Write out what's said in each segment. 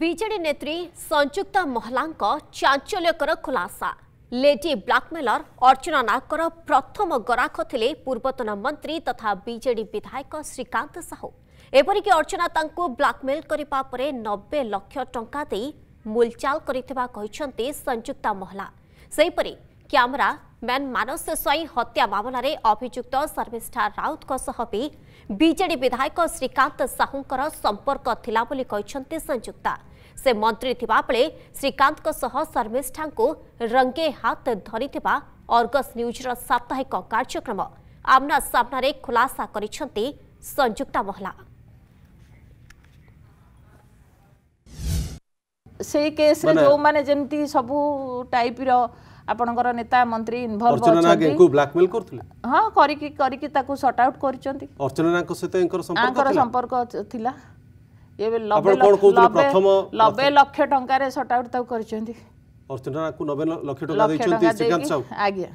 BJD ନେତ୍ରୀ ସଂଯୁକ୍ତା ମହଲାଙ୍କ ଚାଞ୍ଚଲ୍ୟକର ଖୁଲାସା ଲେଡି ବ୍ଲାକମେଲର ଅର୍ଚ୍ଚନା ନାଗଙ୍କର ପ୍ରଥମ ଗରାଖ ଥିଲେ ପୂର୍ବତନ ମନ୍ତ୍ରୀ ତଥା ବିଜେଡି ବିଧାୟକ ଶ୍ରୀକାନ୍ତ ସାହୁ ଏପରିକି ଅର୍ଚ୍ଚନା ତାଙ୍କୁ ବ୍ଲାକମେଲ୍ କରିବା ପରେ ନବେ ଲକ୍ଷ ଟଙ୍କା ଦେଇ ମୁଲଚାଲ କରିଥିବା କହିଛନ୍ତି ସଂଯୁକ୍ତା ମହଲା ସେହିପରି କ୍ୟାମେରା ମ୍ୟାନ୍ ମାନସ ସ୍ୱାଇଁ ହତ୍ୟା ମାମଲାରେ ଅଭିଯୁକ୍ତ ଶର୍ମିଷ୍ଠା ରାଉତଙ୍କ ସହ ବି ବିଜେଡି ବିଧାୟକ ଶ୍ରୀକାନ୍ତ ସାହୁଙ୍କର ସମ୍ପର୍କ ଥିଲା ବୋଲି କହିଛନ୍ତି ସଂଯୁକ୍ତା ସେ ମନ୍ତ୍ରୀ ଥିବାବେଳେ ଶ୍ରୀକାନ୍ତଙ୍କ ସହ ଶର୍ମିଷ୍ଠାଙ୍କୁ ରଙ୍ଗେ ହାତ ଧରିଥିବା ଅର୍ଗସ୍ ନ୍ୟୁଜ୍ର ସାପ୍ତାହିକ କାର୍ଯ୍ୟକ୍ରମ ଆମ୍ନା ସାମ୍ନାରେ ଖୁଲାସା କରିଛନ୍ତି ସଂଯୁକ୍ତା ମହଲା ସେଇ କେସ୍ରେ ଯେଉଁମାନେ ଯେମିତି ସବୁ ଟାଇପ୍ର ଆପଣଙ୍କର ନେତା ମନ୍ତ୍ରୀ ଇନଭଲ୍ଭ ଅଛନ୍ତି ଅର୍ଚ୍ଚନା ବ୍ଲାକମେଲ କରୁଥିଲେ ହଁ କରିକି କରିକି ତାକୁ ସର୍ଟ ଆଉଟ୍ କରିଛନ୍ତି ଅର୍ଚ୍ଚନାଙ୍କ ସହିତ ଏଙ୍କର ସମ୍ପର୍କ ଆଙ୍କର ସମ୍ପର୍କ ଥିଲା ଏବେ ଲବେ ଲକ୍ଷ ଟଙ୍କାରେ ସର୍ଟ ଆଉଟ୍ ତାକୁ କରିଛନ୍ତି ଅର୍ଚ୍ଚନାକୁ ନବେ ଲକ୍ଷ ଟଙ୍କା ଦେଇଛନ୍ତି ଶ୍ରୀକାନ୍ତ ସାହୁ ଆଜ୍ଞା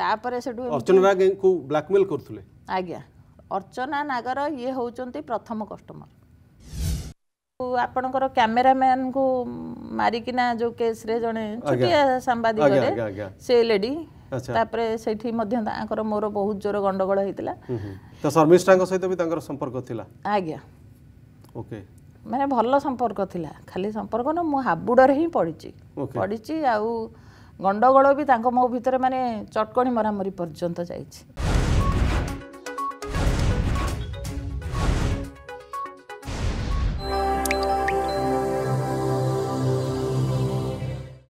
ତାପରେ ସେଠୁ ଅର୍ଚ୍ଚନା ନାଗଙ୍କୁ ବ୍ଲାକମେଲ କରୁଥିଲେ ଆଜ୍ଞା ଅର୍ଚ୍ଚନା ନାଗର ଇଏ ହେଉଛନ୍ତି ପ୍ରଥମ କଷ୍ଟମର ଆପଣଙ୍କର କ୍ୟାମେରାମ୍ୟାନ୍ଙ୍କୁ ମାରିକିନା ଯେଉଁ କେସ୍ରେ ଜଣେ ଛୋଟିଆ ସାମ୍ବାଦିକ ସେ ଲେଡ଼ି ତାପରେ ସେଇଠି ମଧ୍ୟ ତାଙ୍କର ମୋର ବହୁତ ଜୋର ଗଣ୍ଡଗୋଳ ହେଇଥିଲା ତ ଶର୍ମିଷ୍ଠାଙ୍କ ସହିତ ବି ତାଙ୍କର ସମ୍ପର୍କ ଥିଲା ଆଜ୍ଞା ଓକେ ମାନେ ଭଲ ସମ୍ପର୍କ ଥିଲା ଖାଲି ସମ୍ପର୍କ ନା ମୁଁ ହାବୁଡ଼ରେ ହିଁ ପଡ଼ିଛି ପଡ଼ିଛି ଆଉ ଗଣ୍ଡଗୋଳ ବି ତାଙ୍କ ମୋ ଭିତରେ ମାନେ ଚଟକଣି ମରାମରି ପର୍ଯ୍ୟନ୍ତ ଯାଇଛି